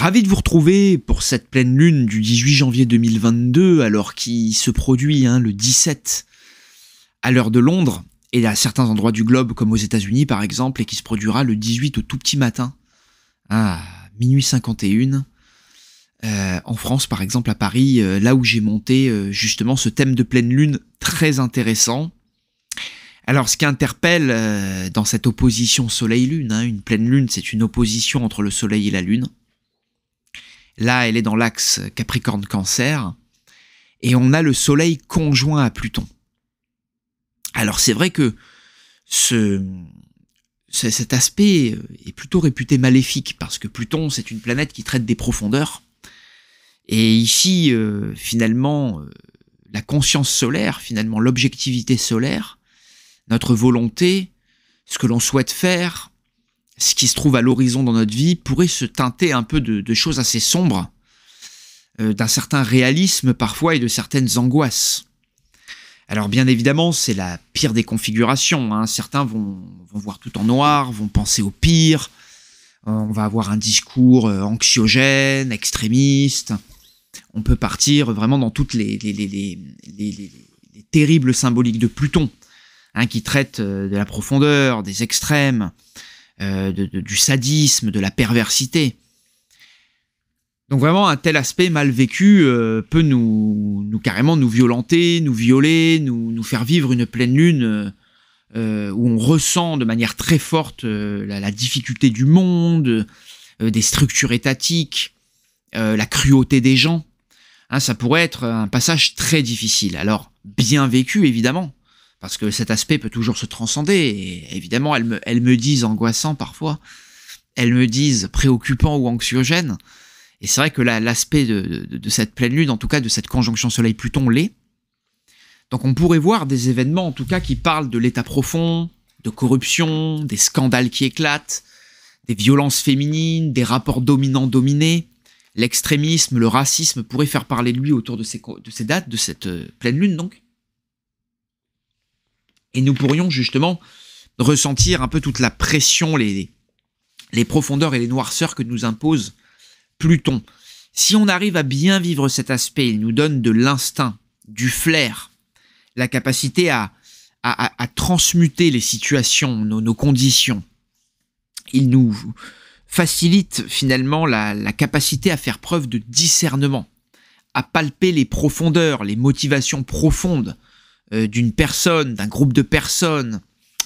Ravi de vous retrouver pour cette pleine lune du 18 janvier 2022, alors qui se produit hein, le 17 à l'heure de Londres et à certains endroits du globe, comme aux États-Unis par exemple, et qui se produira le 18 au tout petit matin, à minuit 51, euh, en France par exemple, à Paris, euh, là où j'ai monté euh, justement ce thème de pleine lune très intéressant. Alors, ce qui interpelle dans cette opposition Soleil-Lune, hein, une pleine lune, c'est une opposition entre le Soleil et la Lune. Là, elle est dans l'axe Capricorne-Cancer. Et on a le Soleil conjoint à Pluton. Alors c'est vrai que ce, cet aspect est plutôt réputé maléfique, parce que Pluton, c'est une planète qui traite des profondeurs. Et ici, euh, finalement, euh, la conscience solaire, finalement l'objectivité solaire, notre volonté, ce que l'on souhaite faire, ce qui se trouve à l'horizon dans notre vie pourrait se teinter un peu de, choses assez sombres, euh, d'un certain réalisme parfois et de certaines angoisses. Alors bien évidemment, c'est la pire des configurations. Hein. Certains vont, voir tout en noir, vont penser au pire. On va avoir un discours euh, anxiogène, extrémiste. On peut partir vraiment dans toutes les, les, terribles symboliques de Pluton, hein, qui traite euh, de la profondeur, des extrêmes, euh, du sadisme, de la perversité. Donc vraiment, un tel aspect mal vécu euh, peut nous, nous carrément nous violenter, nous violer, nous, faire vivre une pleine lune euh, où on ressent de manière très forte la, difficulté du monde, des structures étatiques, la cruauté des gens. Hein, ça pourrait être un passage très difficile. Alors, bien vécu, évidemment, parce que cet aspect peut toujours se transcender. Et évidemment, elles me, me disent angoissant parfois, elles me disent préoccupant ou anxiogène. Et c'est vrai que l'aspect de, cette pleine lune, en tout cas de cette conjonction Soleil-Pluton, l'est. Donc on pourrait voir des événements, en tout cas, qui parlent de l'état profond, de corruption, des scandales qui éclatent, des violences féminines, des rapports dominants-dominés. L'extrémisme, le racisme pourraient faire parler de lui autour de ces, de ces dates, de cette euh, pleine lune donc. Et nous pourrions justement ressentir un peu toute la pression, les, profondeurs et les noirceurs que nous impose Pluton. Si on arrive à bien vivre cet aspect, il nous donne de l'instinct, du flair, la capacité à, transmuter les situations, nos, conditions. Il nous facilite finalement la capacité à faire preuve de discernement, à palper les profondeurs, les motivations profondes euh, d'une personne, d'un groupe de personnes,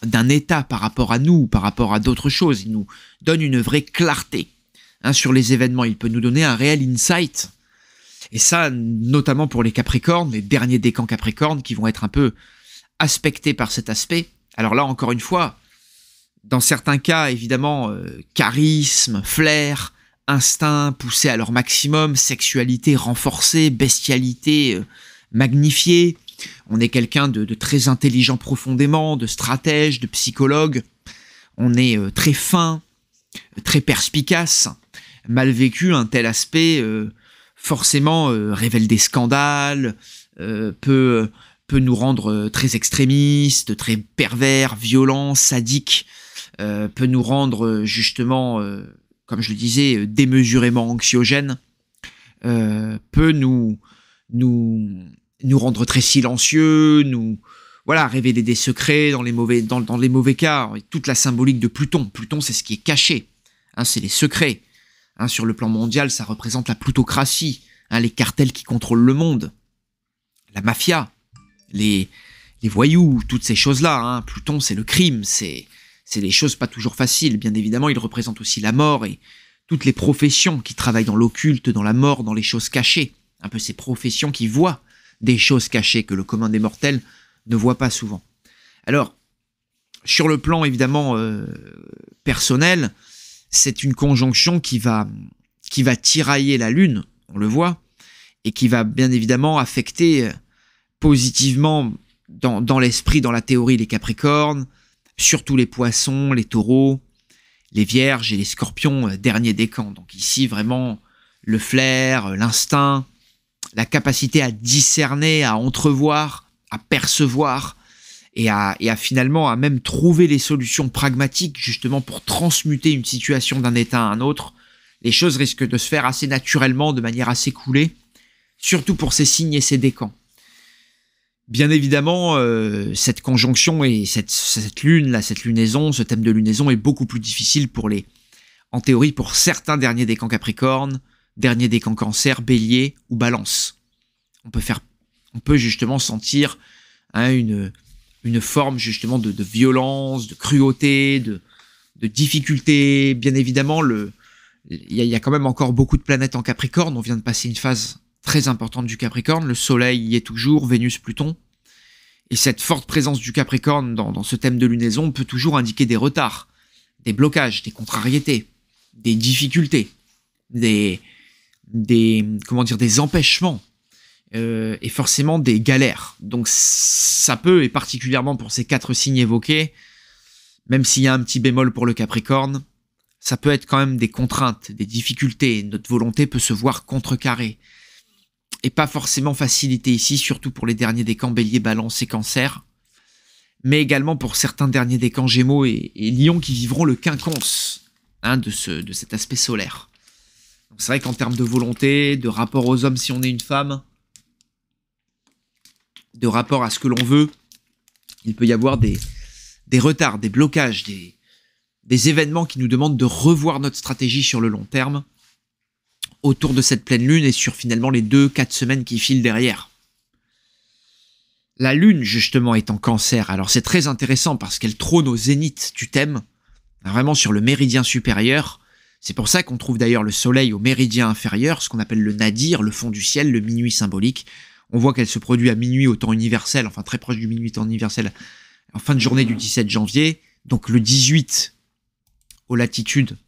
d'un État par rapport à nous, par rapport à d'autres choses. Il nous donne une vraie clarté hein, sur les événements. Il peut nous donner un réel insight. Et ça, notamment pour les Capricornes, les derniers décans Capricornes qui vont être un peu aspectés par cet aspect. Alors là, encore une fois, dans certains cas, évidemment, euh, charisme, flair, instinct poussé à leur maximum, sexualité renforcée, bestialité euh, magnifiée, on est quelqu'un de, très intelligent profondément, de stratège, de psychologue. On est euh, très fin, euh, très perspicace. Mal vécu, un tel aspect euh, forcément révèle des scandales, peut, nous rendre très extrémistes, très pervers, violents, sadiques, peut nous rendre justement, comme je le disais, démesurément anxiogènes. peut nous, nous rendre très silencieux, nous voilà révéler des secrets dans les mauvais dans, dans les mauvais cas. Et toute la symbolique de Pluton. Pluton, c'est ce qui est caché. Hein, c'est les secrets. Hein, sur le plan mondial, ça représente la plutocratie, hein, les cartels qui contrôlent le monde, la mafia, les, les voyous, toutes ces choses-là. Hein. Pluton, c'est le crime, c'est c'est des choses pas toujours faciles. Bien évidemment, il représente aussi la mort et toutes les professions qui travaillent dans l'occulte, dans la mort, dans les choses cachées. Un peu ces professions qui voient des choses cachées que le commun des mortels ne voit pas souvent. Alors, sur le plan évidemment euh, personnel, c'est une conjonction qui va, qui va tirailler la Lune, on le voit, et qui va bien évidemment affecter euh, positivement dans, l'esprit, dans la théorie, les Capricornes, surtout les Poissons, les Taureaux, les Vierges et les Scorpions, euh, dernier décan. Donc ici, vraiment, le flair, l'instinct, la capacité à discerner, à entrevoir, à percevoir et à, finalement à même trouver les solutions pragmatiques justement pour transmuter une situation d'un état à un autre, les choses risquent de se faire assez naturellement, de manière assez coulée, surtout pour ces signes et ces décans. Bien évidemment, euh, cette conjonction et cette, lune, là, cette lunaison, ce thème de lunaison est beaucoup plus difficile pour les, en théorie, pour certains derniers décans Capricorne, dernier décan cancer, bélier ou balance. On peut, faire, on peut justement sentir hein, une, une forme justement de, violence, de cruauté, de, de difficulté. Bien évidemment, le, il y, a quand même encore beaucoup de planètes en Capricorne. On vient de passer une phase très importante du Capricorne. Le Soleil y est toujours, Vénus, Pluton. Et cette forte présence du Capricorne dans, dans ce thème de lunaison peut toujours indiquer des retards, des blocages, des contrariétés, des difficultés, des, des, comment dire, des empêchements euh, et forcément des galères. Donc ça peut, et particulièrement pour ces quatre signes évoqués, même s'il y a un petit bémol pour le Capricorne, ça peut être quand même des contraintes, des difficultés. Notre volonté peut se voir contrecarrée. Et pas forcément facilité ici, surtout pour les derniers camps bélier, balance et cancer. Mais également pour certains derniers camps gémeaux et, et lions qui vivront le quinconce hein, de, ce, de cet aspect solaire. C'est vrai qu'en termes de volonté, de rapport aux hommes si on est une femme, de rapport à ce que l'on veut, il peut y avoir des, des retards, des blocages, des, événements qui nous demandent de revoir notre stratégie sur le long terme autour de cette pleine lune et sur finalement les deux, quatre semaines qui filent derrière. La lune, justement, est en cancer. Alors c'est très intéressant parce qu'elle trône au zénith tu t'aimes, vraiment sur le méridien supérieur. C'est pour ça qu'on trouve d'ailleurs le Soleil au méridien inférieur, ce qu'on appelle le nadir, le fond du ciel, le minuit symbolique. On voit qu'elle se produit à minuit au temps universel, enfin très proche du minuit temps universel, en fin de journée du 17 janvier, donc le 18 aux latitudes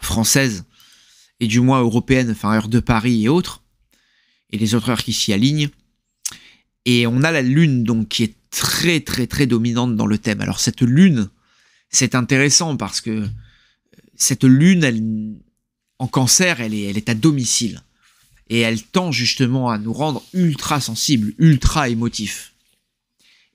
françaises et du moins européennes, enfin heure de Paris et autres, et les autres heures qui s'y alignent. Et on a la lune donc qui est très très très dominante dans le thème. Alors cette lune, c'est intéressant parce que cette lune, en cancer, elle est, à domicile. Et elle tend justement à nous rendre ultra sensibles, ultra émotifs.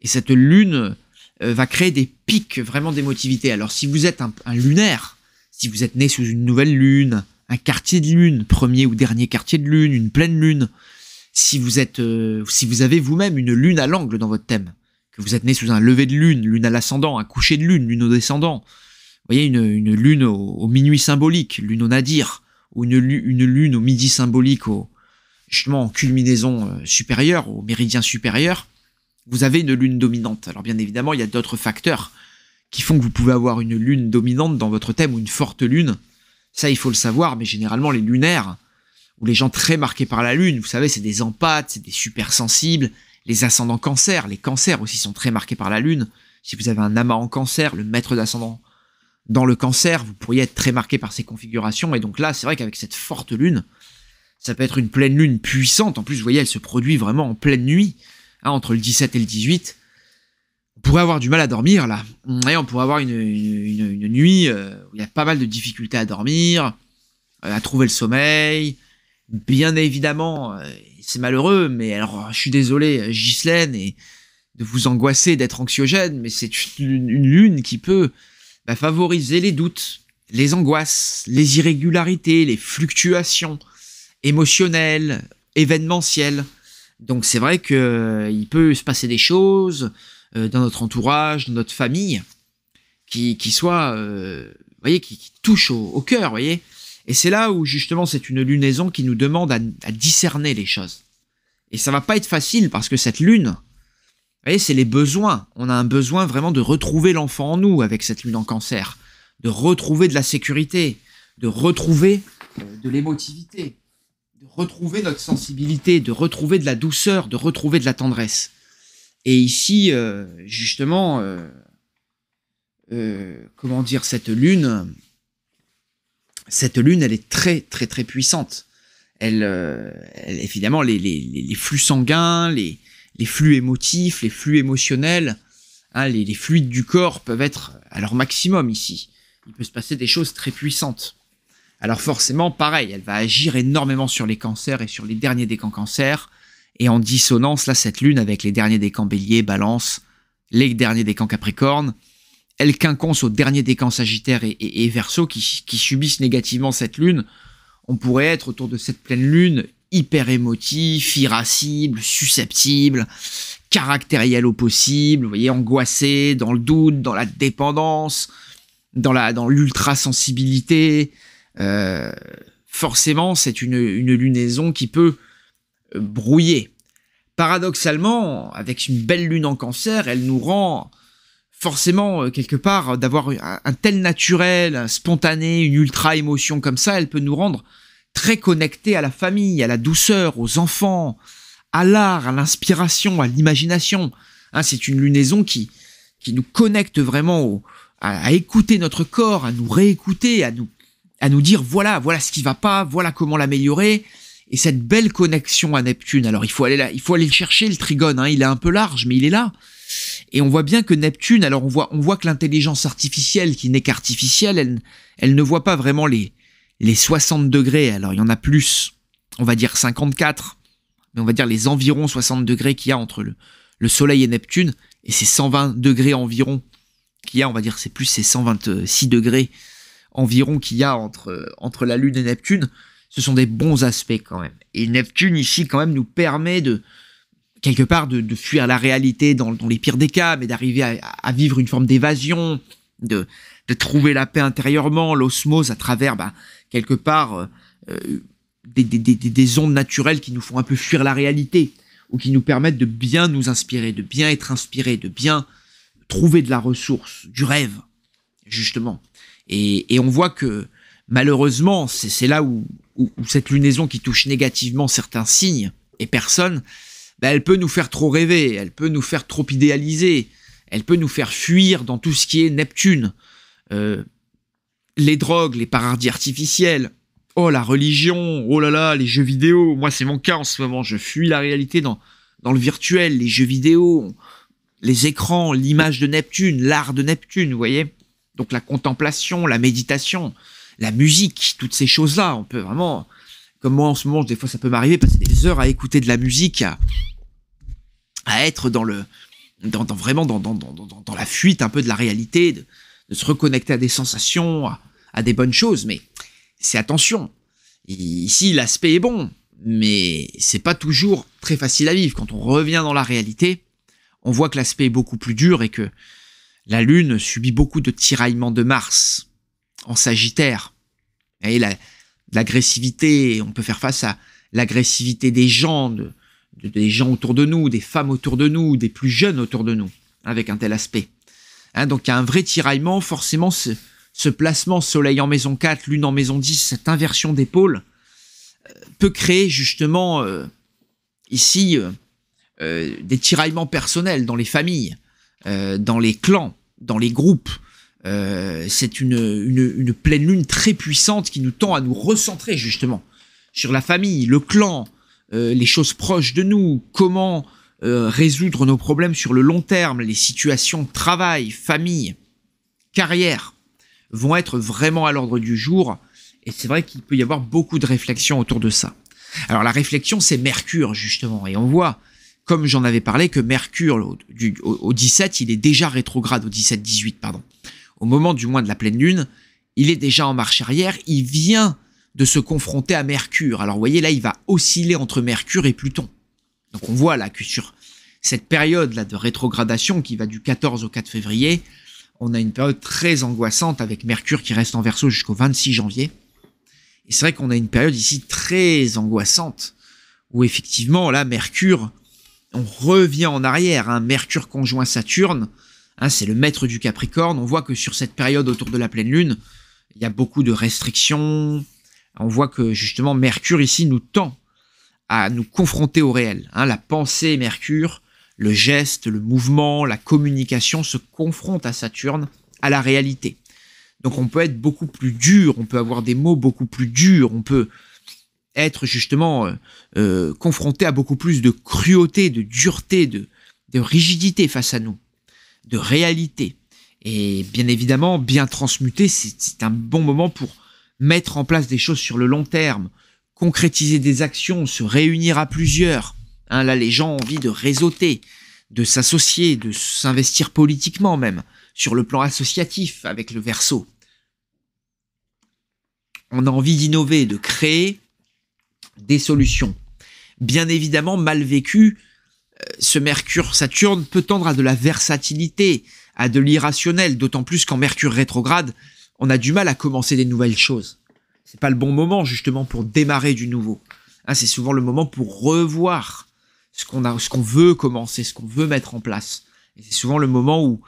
Et cette lune euh, va créer des pics vraiment d'émotivité. Alors si vous êtes un, lunaire, si vous êtes né sous une nouvelle lune, un quartier de lune, premier ou dernier quartier de lune, une pleine lune, si vous êtes, euh, si vous avez vous-même une lune à l'angle dans votre thème, que vous êtes né sous un lever de lune, lune à l'ascendant, un coucher de lune, lune au descendant, voyez, une, lune au, minuit symbolique, lune au nadir, ou une, une lune au midi symbolique, au, justement en culminaison euh, supérieure, au méridien supérieur, vous avez une lune dominante. Alors bien évidemment, il y a d'autres facteurs qui font que vous pouvez avoir une lune dominante dans votre thème ou une forte lune. Ça, il faut le savoir, mais généralement, les lunaires, ou les gens très marqués par la lune, vous savez, c'est des empathes, c'est des supersensibles, les ascendants cancer, les cancers aussi sont très marqués par la lune. Si vous avez un amas en cancer, le maître d'ascendant dans le cancer, vous pourriez être très marqué par ces configurations. Et donc là, c'est vrai qu'avec cette forte lune, ça peut être une pleine lune puissante. En plus, vous voyez, elle se produit vraiment en pleine nuit, hein, entre le 17 et le 18. On pourrait avoir du mal à dormir là. Et on pourrait avoir une, une, nuit euh, où il y a pas mal de difficultés à dormir, euh, à trouver le sommeil. Bien évidemment, euh, c'est malheureux, mais alors je suis désolé, Ghislaine, et de vous angoisser, d'être anxiogène, mais c'est une lune qui peut va favoriser les doutes, les angoisses, les irrégularités, les fluctuations émotionnelles, événementielles. Donc c'est vrai qu'il euh, peut se passer des choses euh, dans notre entourage, dans notre famille, qui, qui soient, euh, voyez, qui, qui touchent au, au cœur, voyez. Et c'est là où justement c'est une lunaison qui nous demande à, à, discerner les choses. Et ça va pas être facile parce que cette lune, vous voyez, c'est les besoins. On a un besoin vraiment de retrouver l'enfant en nous avec cette lune en cancer, de retrouver de la sécurité, de retrouver euh, de l'émotivité, de retrouver notre sensibilité, de retrouver de la douceur, de retrouver de la tendresse. Et ici, euh, justement, euh, comment dire, cette lune, cette lune, elle est très, très, très puissante. Elle, elle évidemment, les, les flux sanguins, les, les flux émotifs, les flux émotionnels, hein, les, fluides du corps peuvent être à leur maximum ici. Il peut se passer des choses très puissantes. Alors forcément, pareil, elle va agir énormément sur les cancers et sur les derniers camps cancers, et en dissonance, là, cette lune avec les derniers décans bélier, balance, les derniers décans capricorne, elle quinconce aux derniers décans sagittaire et, et, verso qui subissent négativement cette lune, on pourrait être autour de cette pleine lune hyper émotif, irascible, susceptible, caractériel au possible, vous voyez, angoissé, dans le doute, dans la dépendance, dans la dans l'ultra-sensibilité. Euh, forcément, c'est une, lunaison qui peut euh, brouiller. Paradoxalement, avec une belle lune en cancer, elle nous rend forcément euh, quelque part d'avoir un, tel naturel, spontané, une ultra émotion comme ça, elle peut nous rendre très connecté à la famille, à la douceur, aux enfants, à l'art, à l'inspiration, à l'imagination. Hein, c'est une lunaison qui, qui nous connecte vraiment à, écouter notre corps, à nous réécouter, à nous, à nous dire voilà, voilà ce qui va pas, voilà comment l'améliorer. Et cette belle connexion à Neptune, alors il faut aller là, il faut aller le chercher le trigone, hein, il est un peu large, mais il est là. Et on voit bien que Neptune, alors on voit, on voit que l'intelligence artificielle qui n'est qu'artificielle, elle, elle ne voit pas vraiment les, les 60 degrés, alors il y en a plus, on va dire 54, mais on va dire les environ 60 degrés qu'il y a entre le, Soleil et Neptune, et ces 120 degrés environ qu'il y a, on va dire c'est plus ces 126 degrés environ qu'il y a entre, entre la Lune et Neptune, ce sont des bons aspects quand même. Et Neptune ici quand même nous permet de, quelque part, de, fuir la réalité dans, dans, les pires des cas, mais d'arriver à, à vivre une forme d'évasion, de, trouver la paix intérieurement, l'osmose à travers, bah, quelque part, euh, euh, des, ondes naturelles qui nous font un peu fuir la réalité, ou qui nous permettent de bien nous inspirer, de bien être inspiré, de bien trouver de la ressource, du rêve, justement. Et, on voit que malheureusement, c'est là où, cette lunaison qui touche négativement certains signes et personnes, bah, elle peut nous faire trop rêver, elle peut nous faire trop idéaliser, elle peut nous faire fuir dans tout ce qui est Neptune, euh, les drogues, les paradis artificiels, oh la religion, oh là là, les jeux vidéo. Moi, c'est mon cas en ce moment. Je fuis la réalité dans, dans le virtuel, les jeux vidéo, les écrans, l'image de Neptune, l'art de Neptune, vous voyez Donc la contemplation, la méditation, la musique, toutes ces choses-là, on peut vraiment... Comme moi en ce moment, des fois ça peut m'arriver, passer des heures à écouter de la musique, à être dans le, dans, dans vraiment dans, dans, dans, la fuite un peu de la réalité, de, se reconnecter à des sensations, à, des bonnes choses. Mais c'est attention. Ici, l'aspect est bon, mais c'est pas toujours très facile à vivre. Quand on revient dans la réalité, on voit que l'aspect est beaucoup plus dur et que la Lune subit beaucoup de tiraillements de Mars en Sagittaire. Et l'agressivité, on peut faire face à l'agressivité des gens, des gens autour de nous, des femmes autour de nous, des plus jeunes autour de nous, avec un tel aspect. Hein, donc il y a un vrai tiraillement, forcément ce, placement Soleil en maison 4, Lune en maison 10, cette inversion d'épaule euh, peut créer justement euh, ici euh, des tiraillements personnels dans les familles, dans les clans, dans les groupes. C'est une pleine lune très puissante qui nous tend à nous recentrer justement sur la famille, le clan, euh, les choses proches de nous, comment euh, résoudre nos problèmes sur le long terme, les situations travail, famille, carrière, vont être vraiment à l'ordre du jour. Et c'est vrai qu'il peut y avoir beaucoup de réflexions autour de ça. Alors la réflexion, c'est Mercure, justement. Et on voit, comme j'en avais parlé, que Mercure, au, 17, il est déjà rétrograde, au 17-18, pardon. Au moment du mois de la pleine lune, il est déjà en marche arrière, il vient de se confronter à Mercure. Alors vous voyez là, il va osciller entre Mercure et Pluton. Donc on voit là que sur cette période là de rétrogradation qui va du 14 au 4 février, on a une période très angoissante avec Mercure qui reste en verso jusqu'au 26 janvier. Et c'est vrai qu'on a une période ici très angoissante où effectivement là Mercure, on revient en arrière. Hein. Mercure conjoint Saturne, hein, c'est le maître du Capricorne. On voit que sur cette période autour de la pleine lune, il y a beaucoup de restrictions, on voit que justement Mercure ici nous tend à nous confronter au réel. Hein. la pensée Mercure, le geste, le mouvement, la communication se confrontent à Saturne, à la réalité. Donc on peut être beaucoup plus dur, on peut avoir des mots beaucoup plus durs, on peut être justement euh, euh, confronté à beaucoup plus de cruauté, de dureté, de, de rigidité face à nous, de réalité. Et bien évidemment, bien transmuter, c'est un bon moment pour mettre en place des choses sur le long terme, concrétiser des actions, se réunir à plusieurs. Hein, là, les gens ont envie de réseauter, de s'associer, de s'investir politiquement même, sur le plan associatif avec le verso. On a envie d'innover, de créer des solutions. Bien évidemment, mal vécu, euh, ce Mercure-Saturne peut tendre à de la versatilité, à de l'irrationnel, d'autant plus qu'en Mercure rétrograde, on a du mal à commencer des nouvelles choses. C'est pas le bon moment justement pour démarrer du nouveau. Hein, c'est souvent le moment pour revoir ce qu'on a, ce qu'on veut commencer, ce qu'on veut mettre en place. c'est souvent le moment où,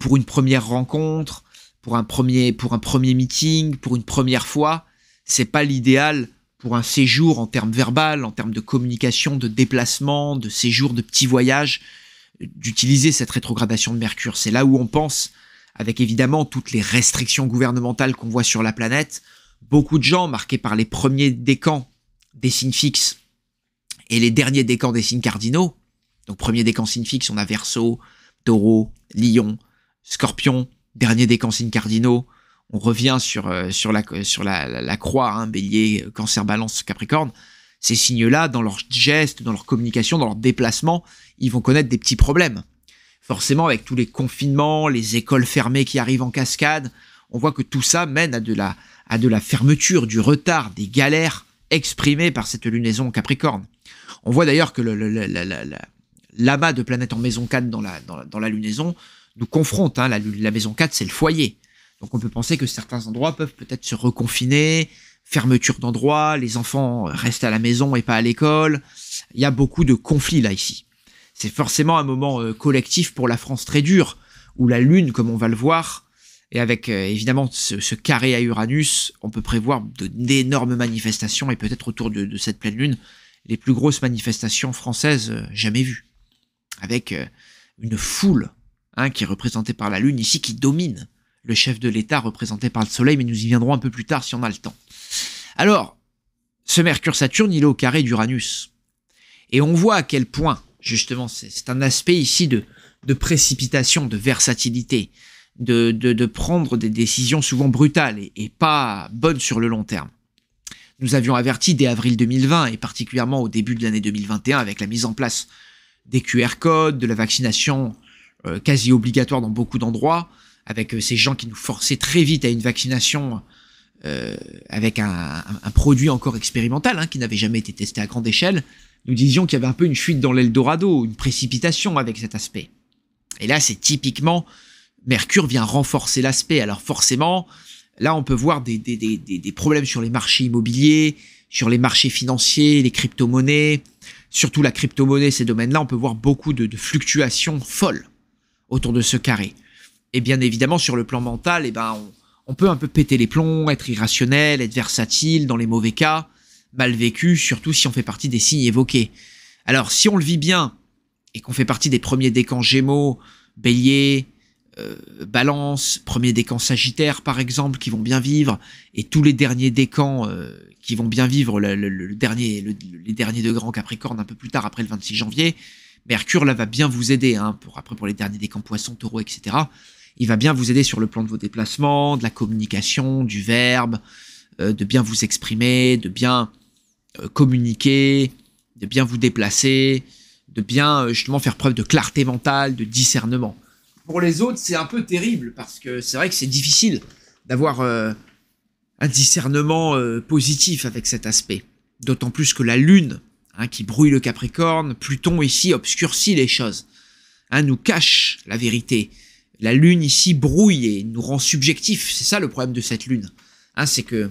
pour une première rencontre, pour un premier, pour un premier meeting, pour une première fois, c'est pas l'idéal pour un séjour en termes verbal, en termes de communication, de déplacement, de séjour, de petit voyage, d'utiliser cette rétrogradation de Mercure. C'est là où on pense avec évidemment toutes les restrictions gouvernementales qu'on voit sur la planète, beaucoup de gens marqués par les premiers décans des signes fixes et les derniers décans des signes cardinaux, donc premier décans signes fixes, on a Verso, Taureau, Lion, Scorpion, dernier décans signes cardinaux, on revient sur, euh, sur, la, sur la, la, croix, hein, Bélier, Cancer, Balance, Capricorne, ces signes-là, dans leurs gestes, dans leur communication, dans leur déplacement, ils vont connaître des petits problèmes forcément avec tous les confinements, les écoles fermées qui arrivent en cascade, on voit que tout ça mène à de la, à de la fermeture, du retard, des galères exprimées par cette lunaison Capricorne. On voit d'ailleurs que l'amas de planètes en maison 4 dans la, dans la, dans la lunaison nous confronte. Hein, la, la, maison 4, c'est le foyer. Donc on peut penser que certains endroits peuvent peut-être se reconfiner, fermeture d'endroits, les enfants restent à la maison et pas à l'école. Il y a beaucoup de conflits là ici c'est forcément un moment euh, collectif pour la France très dur, où la Lune, comme on va le voir, et avec euh, évidemment ce, carré à Uranus, on peut prévoir d'énormes manifestations, et peut-être autour de, cette pleine Lune, les plus grosses manifestations françaises euh, jamais vues, avec une foule hein, qui est représentée par la Lune ici, qui domine le chef de l'État représenté par le Soleil, mais nous y viendrons un peu plus tard si on a le temps. Alors, ce Mercure-Saturne, il est au carré d'Uranus. Et on voit à quel point Justement, c'est un aspect ici de, de précipitation, de versatilité, de, prendre des décisions souvent brutales et, pas bonnes sur le long terme. Nous avions averti dès avril 2020 et particulièrement au début de l'année 2021 avec la mise en place des QR codes, de la vaccination euh, quasi obligatoire dans beaucoup d'endroits, avec euh, ces gens qui nous forçaient très vite à une vaccination euh, avec un, produit encore expérimental hein, qui n'avait jamais été testé à grande échelle nous disions qu'il y avait un peu une fuite dans l'Eldorado, une précipitation avec cet aspect. Et là, c'est typiquement, Mercure vient renforcer l'aspect. Alors forcément, là, on peut voir des, problèmes sur les marchés immobiliers, sur les marchés financiers, les crypto-monnaies, surtout la crypto-monnaie, ces domaines-là, on peut voir beaucoup de, fluctuations folles autour de ce carré. Et bien évidemment, sur le plan mental, eh ben, on peut un peu péter les plombs, être irrationnel, être versatile dans les mauvais cas mal vécu, surtout si on fait partie des signes évoqués. Alors si on le vit bien et qu'on fait partie des premiers décans Gémeaux, Bélier, euh, Balance, premier décans Sagittaire par exemple, qui vont bien vivre, et tous les derniers décans euh, qui vont bien vivre, le, dernier, les derniers de grands Capricorne un peu plus tard après le 26 janvier, Mercure là va bien vous aider, hein, pour après pour les derniers décans poissons, taureaux, etc. Il va bien vous aider sur le plan de vos déplacements, de la communication, du verbe, euh, de bien vous exprimer, de bien euh, communiquer, de bien vous déplacer, de bien euh, justement faire preuve de clarté mentale, de discernement. Pour les autres, c'est un peu terrible parce que c'est vrai que c'est difficile d'avoir euh, un discernement positif avec cet aspect. D'autant plus que la Lune, hein, qui brouille le Capricorne, Pluton ici obscurcit les choses, hein, nous cache la vérité. La Lune ici brouille et nous rend subjectif C'est ça le problème de cette Lune. Hein, c'est que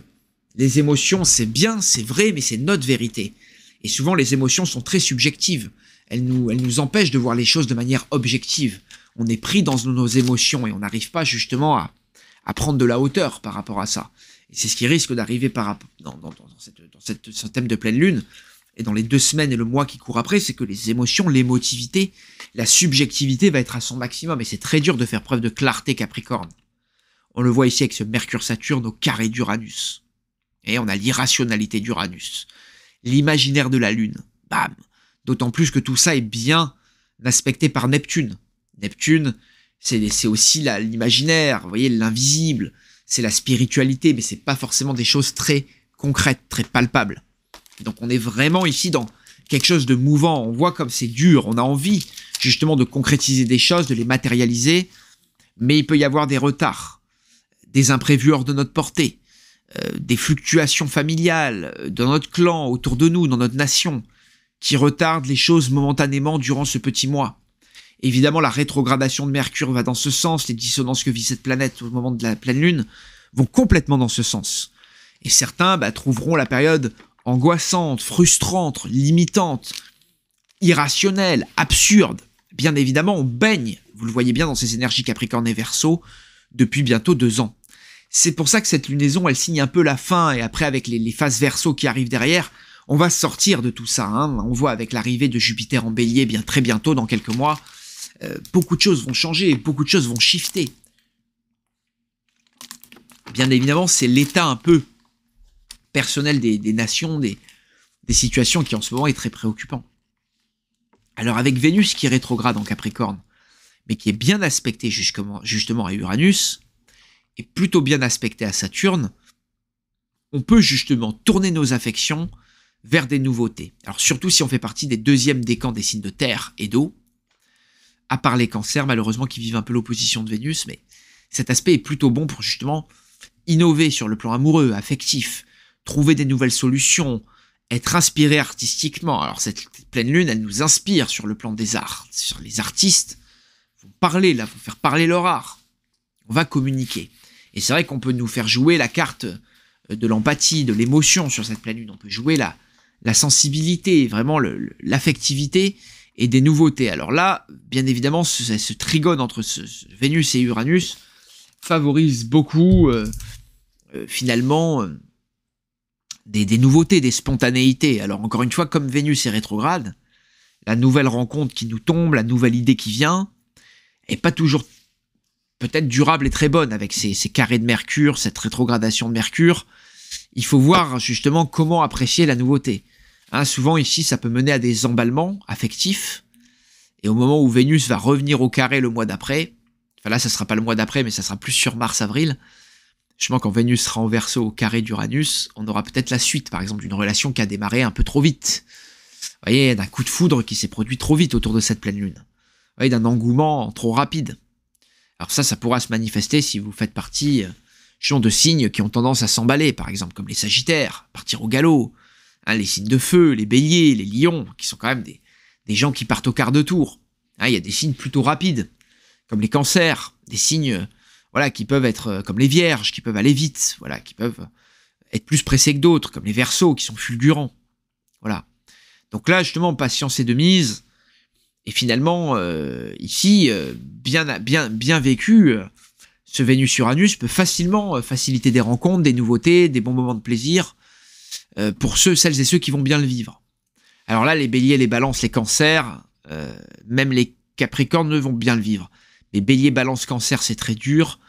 les émotions, c'est bien, c'est vrai, mais c'est notre vérité. Et souvent, les émotions sont très subjectives. Elles nous, elles nous empêchent de voir les choses de manière objective. On est pris dans nos émotions et on n'arrive pas justement à, prendre de la hauteur par rapport à ça. Et c'est ce qui risque d'arriver par dans, dans, cette, dans cette, ce thème de pleine lune et dans les deux semaines et le mois qui court après, c'est que les émotions, l'émotivité, la subjectivité va être à son maximum et c'est très dur de faire preuve de clarté Capricorne. On le voit ici avec ce Mercure-Saturne au carré d'Uranus. Et on a l'irrationalité d'Uranus. L'imaginaire de la Lune. Bam. D'autant plus que tout ça est bien aspecté par Neptune. Neptune, c'est aussi l'imaginaire, vous voyez, l'invisible, c'est la spiritualité, mais c'est pas forcément des choses très concrètes, très palpables. Donc on est vraiment ici dans quelque chose de mouvant, on voit comme c'est dur, on a envie justement de concrétiser des choses, de les matérialiser, mais il peut y avoir des retards, des imprévus hors de notre portée, euh, des fluctuations familiales euh, dans notre clan, autour de nous, dans notre nation, qui retardent les choses momentanément durant ce petit mois. Évidemment, la rétrogradation de Mercure va dans ce sens, les dissonances que vit cette planète au moment de la pleine lune vont complètement dans ce sens. Et certains bah, trouveront la période angoissante, frustrante, limitante, irrationnelle, absurde. Bien évidemment, on baigne, vous le voyez bien dans ces énergies Capricorne et Verseau, depuis bientôt deux ans. C'est pour ça que cette lunaison, elle signe un peu la fin, et après avec les, phases verso qui arrivent derrière, on va sortir de tout ça. Hein. On voit avec l'arrivée de Jupiter en bélier bien très bientôt, dans quelques mois, euh, beaucoup de choses vont changer, beaucoup de choses vont shifter. Bien évidemment, c'est l'état un peu personnel des, nations, des, situations qui en ce moment est très préoccupant. Alors avec Vénus qui est rétrograde en Capricorne, mais qui est bien aspectée justement à Uranus, est plutôt bien aspecté à Saturne, on peut justement tourner nos affections vers des nouveautés. Alors surtout si on fait partie des deuxièmes décans des signes de terre et d'eau, à part les cancers malheureusement qui vivent un peu l'opposition de Vénus, mais cet aspect est plutôt bon pour justement innover sur le plan amoureux, affectif, trouver des nouvelles solutions, être inspiré artistiquement. Alors cette pleine lune, elle nous inspire sur le plan des arts, sur les artistes vont parler là, vont faire parler leur art. On va communiquer. Et c'est vrai qu'on peut nous faire jouer la carte euh, de l'empathie, de l'émotion sur cette planète. On peut jouer la, la sensibilité, vraiment l'affectivité et des nouveautés. Alors là, bien évidemment, ce, trigone entre Vénus et Uranus favorise beaucoup, euh, euh, finalement, des, nouveautés, des spontanéités. Alors encore une fois, comme Vénus est rétrograde, la nouvelle rencontre qui nous tombe, la nouvelle idée qui vient, est pas toujours peut-être durable et très bonne avec ces, carrés de Mercure, cette rétrogradation de Mercure. Il faut voir justement comment apprécier la nouveauté. Hein, souvent ici, ça peut mener à des emballements affectifs. Et au moment où Vénus va revenir au carré le mois d'après, enfin là, ça sera pas le mois d'après, mais ça sera plus sur mars-avril. Je pense quand Vénus sera en verso au carré d'Uranus, on aura peut-être la suite, par exemple, d'une relation qui a démarré un peu trop vite. Vous voyez, d'un coup de foudre qui s'est produit trop vite autour de cette pleine lune. Vous voyez, d'un engouement trop rapide. Alors ça, ça pourra se manifester si vous faites partie euh, genre de signes qui ont tendance à s'emballer, par exemple comme les Sagittaires, partir au galop, hein, les signes de feu, les Béliers, les Lions, qui sont quand même des, des gens qui partent au quart de tour. Hein, il y a des signes plutôt rapides, comme les Cancers, des signes euh, voilà qui peuvent être euh, comme les Vierges, qui peuvent aller vite, voilà, qui peuvent être plus pressés que d'autres, comme les Verseaux, qui sont fulgurants. Voilà. Donc là, justement, patience est de mise. Et finalement, euh, ici, euh, bien, bien, bien vécu, euh, ce Vénus-Uranus peut facilement faciliter des rencontres, des nouveautés, des bons moments de plaisir pour ceux, celles et ceux qui vont bien le vivre. Alors là, les béliers, les balances, les cancers, même les capricornes, ne vont bien le vivre. Les bélier, balance, cancer, c'est très dur.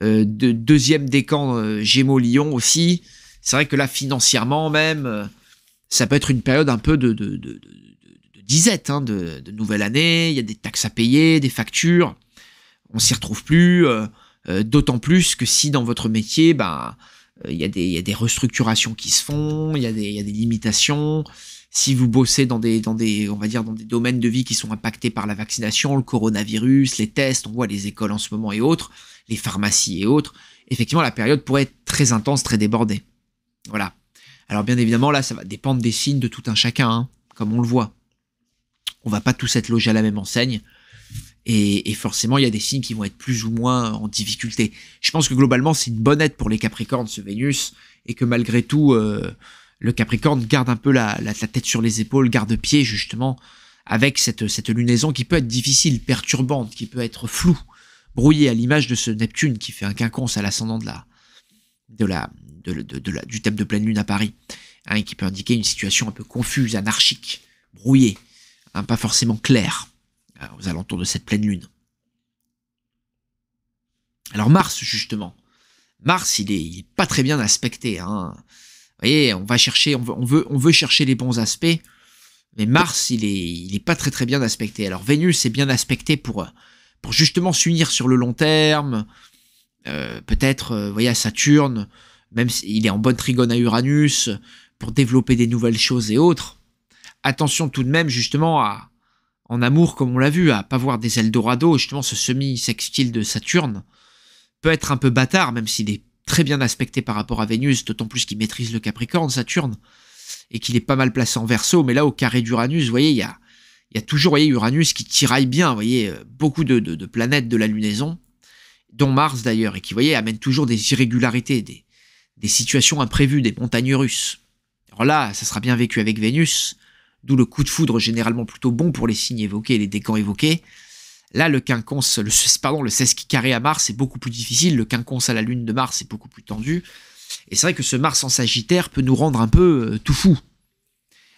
de deuxième décan Gémeaux Lion aussi. C'est vrai que là financièrement même, ça peut être une période un peu de, disette hein, de, de, nouvelle année, il y a des taxes à payer, des factures, on s'y retrouve plus, euh, euh, d'autant plus que si dans votre métier, bah, euh, il y, y, a des restructurations qui se font, il y, a des limitations. Si vous bossez dans des, dans des, on va dire, dans des domaines de vie qui sont impactés par la vaccination, le coronavirus, les tests, on voit les écoles en ce moment et autres, les pharmacies et autres, effectivement, la période pourrait être très intense, très débordée. Voilà. Alors, bien évidemment, là, ça va dépendre des signes de tout un chacun, hein, comme on le voit on va pas tous être logés à la même enseigne. Et, forcément, il y a des signes qui vont être plus ou moins en difficulté. Je pense que globalement, c'est une bonne aide pour les Capricornes, ce Vénus, et que malgré tout, euh, le Capricorne garde un peu la, la, tête sur les épaules, garde pied, justement, avec cette, cette lunaison qui peut être difficile, perturbante, qui peut être floue, brouillée, à l'image de ce Neptune qui fait un quinconce à l'ascendant de la, de la, de, la, du thème de pleine lune à Paris, hein, et qui peut indiquer une situation un peu confuse, anarchique, brouillée. Hein, pas forcément clair, euh, aux alentours de cette pleine lune. Alors Mars, justement. Mars, il est, pas très bien aspecté. Hein. Vous voyez, on va chercher, on veut, on veut, chercher les bons aspects, mais Mars, il est, il est pas très très bien aspecté. Alors Vénus est bien aspecté pour, pour justement s'unir sur le long terme. Euh, peut-être, euh, voyez, Saturne, même s'il est en bonne trigone à Uranus, pour développer des nouvelles choses et autres attention tout de même justement à, en amour, comme on l'a vu, à pas voir des Eldorado, justement ce semi-sextile de Saturne peut être un peu bâtard, même s'il est très bien aspecté par rapport à Vénus, d'autant plus qu'il maîtrise le Capricorne, Saturne, et qu'il est pas mal placé en verso, mais là au carré d'Uranus, vous voyez, il y a, toujours voyez, Uranus qui tiraille bien, vous voyez, euh, beaucoup de, planètes de la lunaison, dont Mars d'ailleurs, et qui, vous voyez, amène toujours des irrégularités, des situations imprévues, des montagnes russes. Alors là, ça sera bien vécu avec Vénus, d'où le coup de foudre généralement plutôt bon pour les signes évoqués et les décans évoqués. Là, le quinconce, le, pardon, le 16 carré à Mars est beaucoup plus difficile, le quinconce à la lune de Mars est beaucoup plus tendu. Et c'est vrai que ce Mars en Sagittaire peut nous rendre un peu euh, tout fou.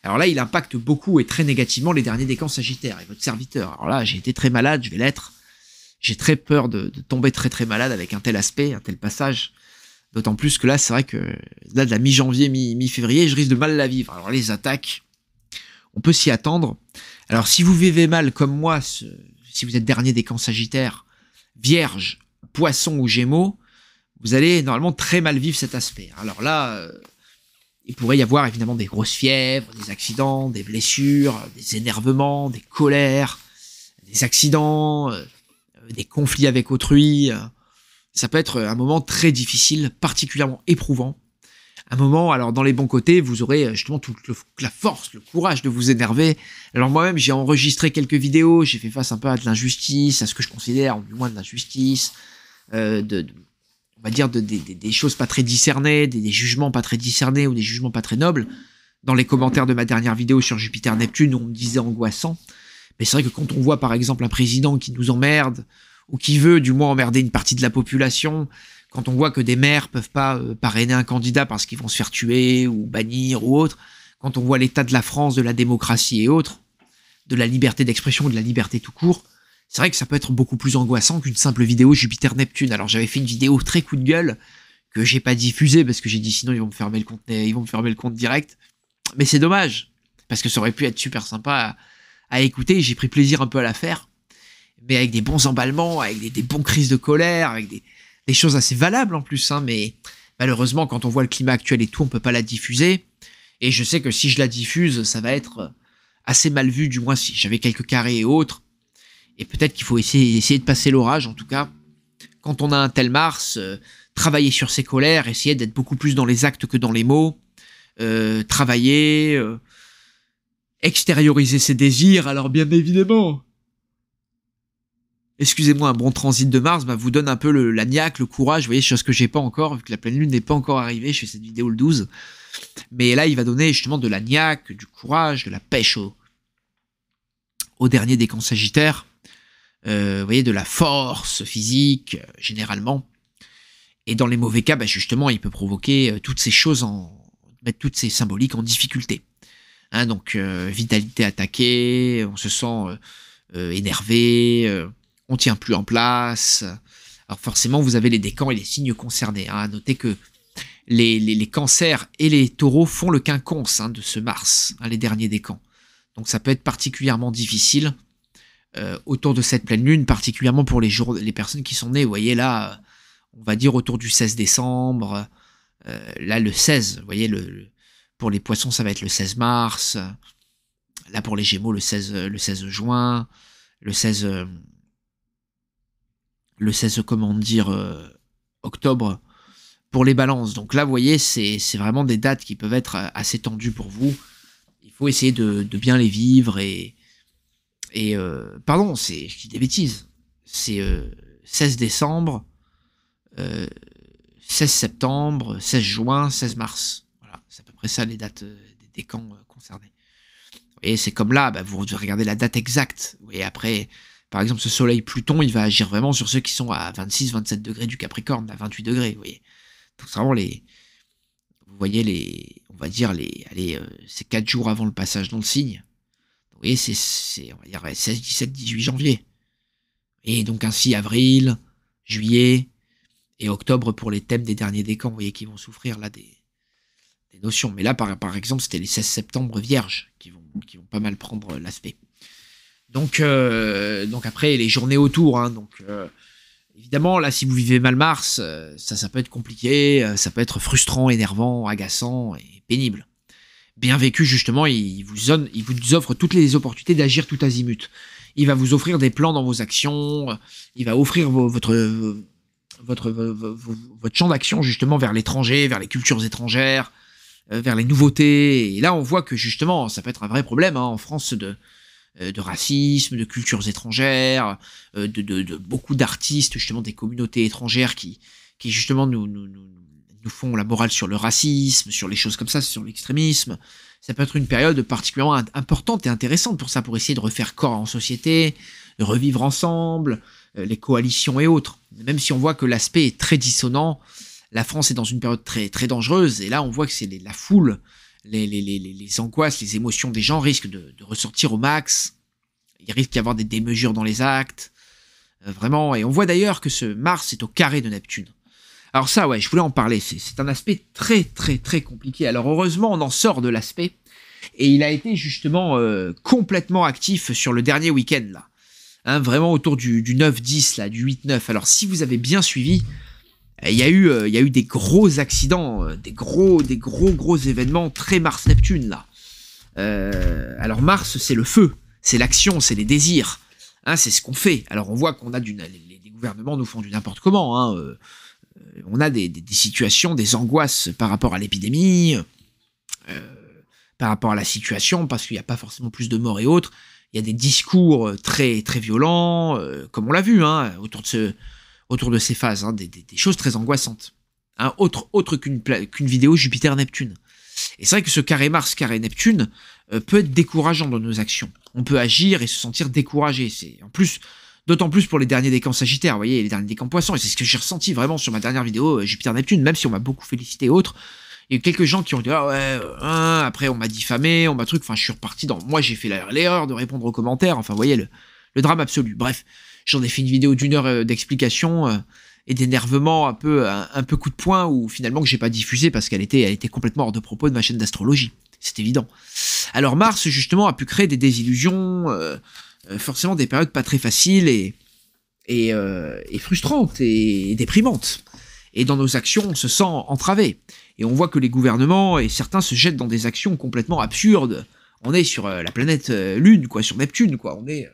Alors là, il impacte beaucoup et très négativement les derniers décans Sagittaire et votre serviteur. Alors là, j'ai été très malade, je vais l'être. J'ai très peur de, tomber très très malade avec un tel aspect, un tel passage. D'autant plus que là, c'est vrai que là, de la mi-janvier, mi-février, je risque de mal la vivre. Alors les attaques, on peut s'y attendre. Alors si vous vivez mal comme moi, si vous êtes dernier des camps sagittaires, vierge, poissons ou gémeaux, vous allez normalement très mal vivre cet aspect. Alors là, euh, il pourrait y avoir évidemment des grosses fièvres, des accidents, des blessures, des énervements, des colères, des accidents, euh, des conflits avec autrui. Ça peut être un moment très difficile, particulièrement éprouvant un moment, alors dans les bons côtés, vous aurez euh, justement toute la force, le courage de vous énerver. Alors moi-même, j'ai enregistré quelques vidéos, j'ai fait face un peu à de l'injustice, à ce que je considère du moins de l'injustice, euh, de, on va dire des choses pas très discernées, des, des, jugements pas très discernés ou des jugements pas très nobles. Dans les commentaires de ma dernière vidéo sur Jupiter-Neptune, on me disait angoissant. Mais c'est vrai que quand on voit par exemple un président qui nous emmerde, ou qui veut du moins emmerder une partie de la population, quand on voit que des maires peuvent pas euh, parrainer un candidat parce qu'ils vont se faire tuer ou bannir ou autre, quand on voit l'état de la France, de la démocratie et autres, de la liberté d'expression, de la liberté tout court, c'est vrai que ça peut être beaucoup plus angoissant qu'une simple vidéo Jupiter-Neptune. Alors j'avais fait une vidéo très coup de gueule que j'ai pas diffusée parce que j'ai dit sinon ils vont me fermer le compte, ils vont me fermer le compte direct. Mais c'est dommage parce que ça aurait pu être super sympa à, écouter. J'ai pris plaisir un peu à la faire, mais avec des bons emballements, avec des, des bons crises de colère, avec des, des choses assez valables en plus, hein, mais malheureusement, quand on voit le climat actuel et tout, on peut pas la diffuser. Et je sais que si je la diffuse, ça va être euh, assez mal vu, du moins si j'avais quelques carrés et autres. Et peut-être qu'il faut essayer, essayer de passer l'orage, en tout cas. Quand on a un tel Mars, euh, travailler sur ses colères, essayer d'être beaucoup plus dans les actes que dans les mots, euh, travailler, extérioriser ses désirs. Alors bien évidemment, excusez-moi, un bon transit de Mars bah, vous donne un peu le, la niaque, le courage. Vous voyez, chose que j'ai pas encore, vu que la pleine lune n'est pas encore arrivée. Je fais cette vidéo le 12. Mais là, il va donner justement de la niaque, du courage, de la pêche au, dernier des camps sagittaires. Euh, vous voyez, de la force physique, euh, généralement. Et dans les mauvais cas, bah, justement, il peut provoquer euh, toutes ces choses, en, mettre toutes ces symboliques en difficulté. Hein, donc, vitalité attaquée, on se sent énervé, on tient plus en place. Alors forcément, vous avez les décans et les signes concernés. Hein. à noter que les, cancers et les taureaux font le quinconce hein, de ce Mars, hein, les derniers décans. Donc ça peut être particulièrement difficile euh, autour de cette pleine lune, particulièrement pour les, jours, les personnes qui sont nées, vous voyez là, on va dire autour du 16 décembre, euh, là le 16, vous voyez, le, pour les poissons ça va être le 16 mars, là pour les gémeaux le 16, le 16 juin, le 16, le 16, comment dire, euh, octobre pour les balances. Donc là, vous voyez, c'est vraiment des dates qui peuvent être euh, assez tendues pour vous. Il faut essayer de, de bien les vivre et. et euh, pardon, je dis des bêtises. C'est 16 décembre, 16 septembre, 16 juin, 16 mars. Voilà, c'est à peu près ça les dates des, camps concernés. Et c'est comme là, bah, vous regardez la date exacte. Et après, par exemple, ce Soleil-Pluton, il va agir vraiment sur ceux qui sont à 26-27 degrés du Capricorne, à 28 degrés, vous voyez. Donc, vraiment les... Vous voyez les... On va dire les... Allez, euh, c'est 4 jours avant le passage dans le signe. Vous voyez, c'est... c'est on va dire 16, 17, 18 janvier. Et donc ainsi avril, juillet et octobre pour les thèmes des derniers décans, vous voyez, qui vont souffrir là des, des notions. Mais là, par, par exemple, c'était les 16 septembre vierges qui vont, qui vont pas mal prendre euh, l'aspect. Donc, euh, donc après, les journées autour. Hein, donc, euh, évidemment, là, si vous vivez Malmars, Mars, euh, ça, ça peut être compliqué, ça peut être frustrant, énervant, agaçant et pénible. Bien vécu, justement, il vous, il vous offre toutes les opportunités d'agir tout azimut. Il va vous offrir des plans dans vos actions, il va offrir votre, votre, champ d'action, justement, vers l'étranger, vers les cultures étrangères, vers les nouveautés. Et là, on voit que, justement, ça peut être un vrai problème hein, en France de euh, de racisme, de cultures étrangères, euh, de, beaucoup d'artistes, justement des communautés étrangères qui, qui justement nous, nous, nous, nous, font la morale sur le racisme, sur les choses comme ça, sur l'extrémisme. Ça peut être une période particulièrement importante et intéressante pour ça, pour essayer de refaire corps en société, de revivre ensemble, euh, les coalitions et autres. Même si on voit que l'aspect est très dissonant, la France est dans une période très, très dangereuse, et là on voit que c'est la foule les, angoisses, les émotions des gens risquent de, ressortir au max. Il risque d'y avoir des démesures dans les actes. Euh, vraiment. Et on voit d'ailleurs que ce Mars est au carré de Neptune. Alors ça, ouais, je voulais en parler. C'est un aspect très, très, très compliqué. Alors heureusement, on en sort de l'aspect. Et il a été justement euh, complètement actif sur le dernier week-end, là. Hein, vraiment autour du, du 9-10, là, du 8-9. Alors si vous avez bien suivi, il y, a eu, euh, il y eu des gros accidents, euh, des gros, des gros, gros événements très Mars-Neptune, là. Euh, alors Mars, c'est le feu, c'est l'action, c'est les désirs. Hein, c'est ce qu'on fait. Alors on voit qu'on a du... Les, gouvernements nous font du n'importe comment. Hein, on a des, situations, des angoisses par rapport à l'épidémie, par rapport à la situation, parce qu'il n'y a pas forcément plus de morts et autres. Il y a des discours très, très violents, comme on l'a vu, hein, autour de ce autour de ces phases, hein, des, des, choses très angoissantes. Hein, autre autre qu'une qu'une vidéo Jupiter-Neptune. Et c'est vrai que ce carré Mars, carré Neptune euh, peut être décourageant dans nos actions. On peut agir et se sentir découragé. C'est en plus d'autant plus pour les derniers décans Sagittaire, vous voyez, les derniers décans Poissons. Et c'est ce que j'ai ressenti vraiment sur ma dernière vidéo euh, Jupiter-Neptune, même si on m'a beaucoup félicité et autres. Il y a eu quelques gens qui ont dit ah ouais, euh, hein, après on m'a diffamé, on m'a truc. Enfin, je suis reparti dans. Moi, j'ai fait l'erreur de répondre aux commentaires. Enfin, vous voyez le, le drame absolu. Bref. J'en ai fait une vidéo d'une heure euh, d'explication euh, et d'énervement un peu, un, peu coup de poing ou finalement que j'ai pas diffusé parce qu'elle était, elle était complètement hors de propos de ma chaîne d'astrologie. C'est évident. Alors Mars justement a pu créer des désillusions, euh, forcément des périodes pas très faciles et, et, et frustrantes et, déprimantes. Et dans nos actions, on se sent entravé. Et on voit que les gouvernements et certains se jettent dans des actions complètement absurdes. On est sur la planète Lune, quoi, sur Neptune, quoi. On est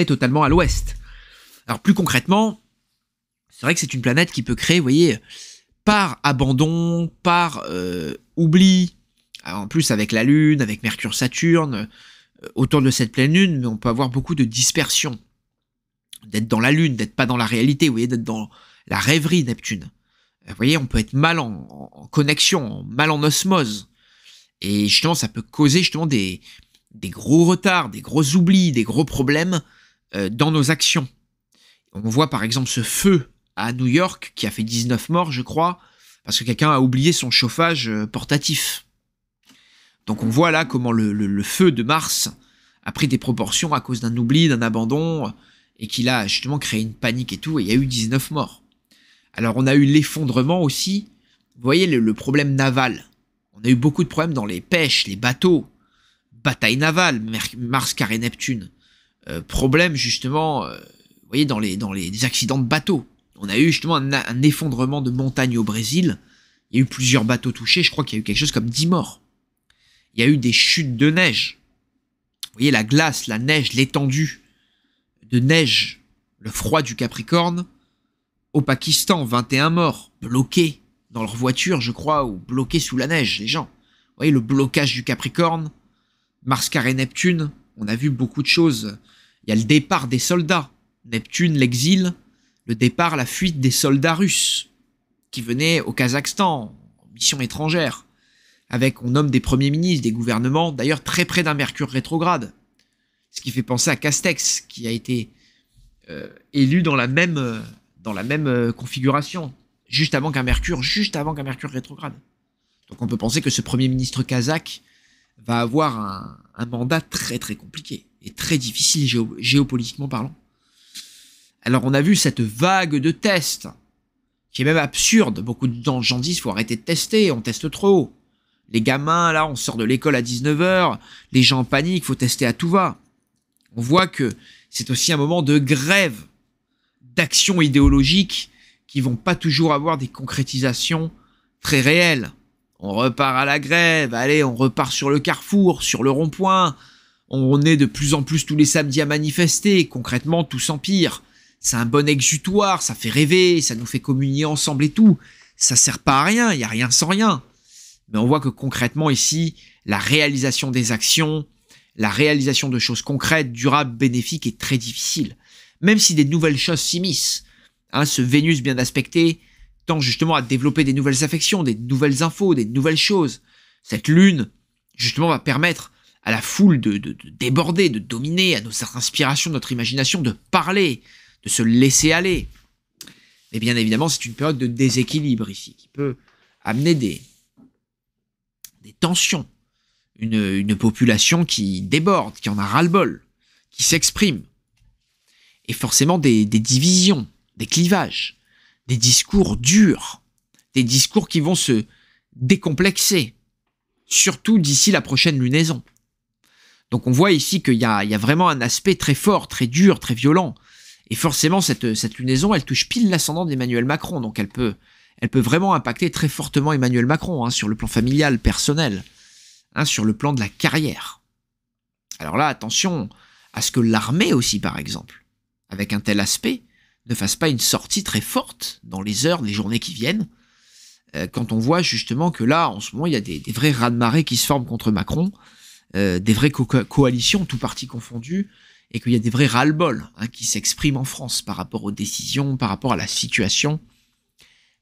est totalement à l'ouest. Alors plus concrètement, c'est vrai que c'est une planète qui peut créer, vous voyez, par abandon, par euh, oubli, en plus avec la Lune, avec Mercure, Saturne, euh, autour de cette pleine Lune, on peut avoir beaucoup de dispersion. D'être dans la Lune, d'être pas dans la réalité, vous voyez, d'être dans la rêverie, Neptune. Euh, vous voyez, on peut être mal en, connexion, mal en osmose. Et justement, ça peut causer justement des, des gros retards, des gros oublis, des gros problèmes euh, dans nos actions. On voit par exemple ce feu à New York qui a fait 19 morts, je crois, parce que quelqu'un a oublié son chauffage euh, portatif. Donc on voit là comment le, feu de Mars a pris des proportions à cause d'un oubli, d'un abandon, et qu'il a justement créé une panique et tout, et il y a eu 19 morts. Alors on a eu l'effondrement aussi, vous voyez le, le, problème naval. On a eu beaucoup de problèmes dans les pêches, les bateaux, bataille navale, Mars, Carré, Neptune. Euh, problème justement, euh, vous voyez, dans les, dans les accidents de bateaux. On a eu justement un, un, effondrement de montagne au Brésil. Il y a eu plusieurs bateaux touchés. Je crois qu'il y a eu quelque chose comme 10 morts. Il y a eu des chutes de neige. Vous voyez, la glace, la neige, l'étendue de neige, le froid du Capricorne. Au Pakistan, 21 morts, bloqués dans leur voiture, je crois, ou bloqués sous la neige, les gens. Vous voyez, le blocage du Capricorne, Mars, Carré, Neptune. On a vu beaucoup de choses il y a le départ des soldats, Neptune, l'exil, le départ, la fuite des soldats russes qui venaient au Kazakhstan en mission étrangère. Avec, on nomme des premiers ministres, des gouvernements, d'ailleurs très près d'un Mercure rétrograde. Ce qui fait penser à Castex, qui a été euh, élu dans la même, euh, dans la même euh, configuration, juste avant qu'un Mercure, juste avant qu'un Mercure rétrograde. Donc on peut penser que ce premier ministre kazakh va avoir un mandat très très compliqué est très difficile géopolitiquement parlant. Alors on a vu cette vague de tests, qui est même absurde. Beaucoup de gens disent faut arrêter de tester, on teste trop. Les gamins, là, on sort de l'école à 19h, les gens paniquent, panique, faut tester à tout va. On voit que c'est aussi un moment de grève, d'action idéologiques qui vont pas toujours avoir des concrétisations très réelles. On repart à la grève, allez, on repart sur le carrefour, sur le rond-point, on est de plus en plus tous les samedis à manifester, concrètement tout s'empire. C'est un bon exutoire, ça fait rêver, ça nous fait communier ensemble et tout. Ça sert pas à rien, il n'y a rien sans rien. Mais on voit que concrètement ici, la réalisation des actions, la réalisation de choses concrètes, durables, bénéfiques est très difficile. Même si des nouvelles choses s'immiscent. Hein, ce Vénus bien aspecté tend justement à développer des nouvelles affections, des nouvelles infos, des nouvelles choses. Cette lune, justement, va permettre à la foule de, déborder, de dominer, à nos inspirations, notre imagination, de parler, de se laisser aller. Mais bien évidemment, c'est une période de déséquilibre ici qui peut amener des, des tensions, une, population qui déborde, qui en a ras-le-bol, qui s'exprime, et forcément des divisions, des clivages, des discours durs, des discours qui vont se décomplexer, surtout d'ici la prochaine lunaison. Donc on voit ici qu'il y, a, vraiment un aspect très fort, très dur, très violent. Et forcément, cette, lunaison, elle touche pile l'ascendant d'Emmanuel Macron, donc elle peut, vraiment impacter très fortement Emmanuel Macron, hein, sur le plan familial, personnel, hein, sur le plan de la carrière. Alors là, attention à ce que l'armée aussi, par exemple, avec un tel aspect, ne fasse pas une sortie très forte dans les heures, les journées qui viennent, euh, quand on voit justement que là, en ce moment, il y a des, des vrais raz-de-marée qui se forment contre Macron, euh, des vraies coalitions, tout parti confondu, et qu'il y a des vrais ras-le-bol hein, qui s'expriment en France par rapport aux décisions, par rapport à la situation,